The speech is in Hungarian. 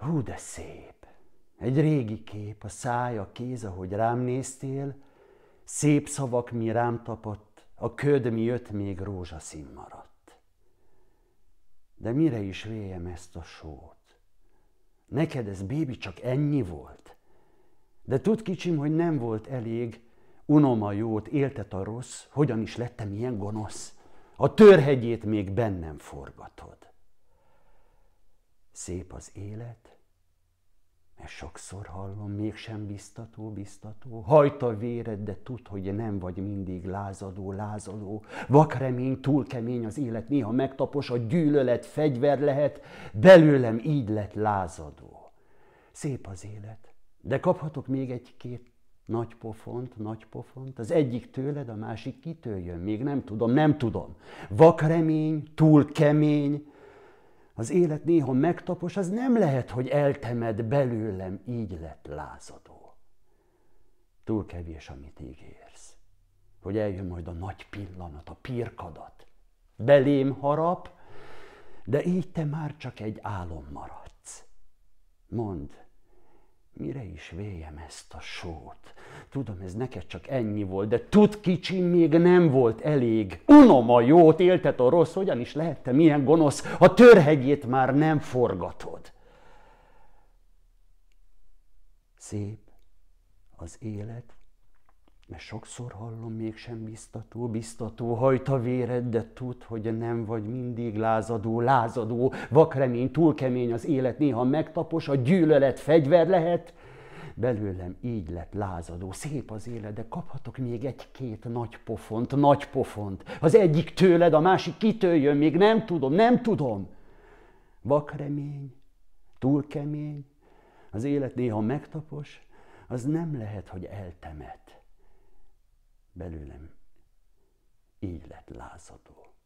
Hú, de szép! Egy régi kép, a száj, a kéz, ahogy rám néztél, szép szavak, mi rám tapott, a köd, mi jött, még rózsaszín maradt. De mire is véljem ezt a sót? Neked ez, bébi, csak ennyi volt? De tud kicsim, hogy nem volt elég, unom a jót, éltet a rossz, hogyan is lettem ilyen gonosz? A törhegyét még bennem forgatod. Szép az élet, mert sokszor hallom, mégsem biztató, biztató. Hajt a véred, de tud, hogy nem vagy mindig lázadó, lázadó. Vakremény, túl kemény az élet, néha megtapos, a gyűlölet fegyver lehet, belőlem így lett lázadó. Szép az élet, de kaphatok még egy-két nagy pofont, nagy pofont, az egyik tőled, a másik kitől jön, még nem tudom, nem tudom. Vakremény, túl kemény, az élet néha megtapos, az nem lehet, hogy eltemed belőlem, így lett lázadó. Túl kevés, amit ígérsz. Hogy eljön majd a nagy pillanat, a pirkadat. Belém harap, de így te már csak egy álom maradsz. Mondd, mire is véjem ezt a sót, Tudom, ez neked csak ennyi volt, de tud kicsi, még nem volt elég. Unom a jót, éltet a rossz, hogyan is lehette milyen gonosz, a törhegyét már nem forgatod. Szép az élet, mert sokszor hallom mégsem biztató, biztató, hajt a véred, de tud, hogy nem vagy mindig lázadó, lázadó, vakremény, túl kemény az élet, néha megtapos, a gyűlölet fegyver lehet, belőlem így lett lázadó. Szép az élet, de kaphatok még egy-két nagy pofont, nagy pofont. Az egyik tőled, a másik kitől jön, még nem tudom, nem tudom. Vakremény, túl kemény, az élet néha megtapos, az nem lehet, hogy eltemet. Belőlem így lett lázadó.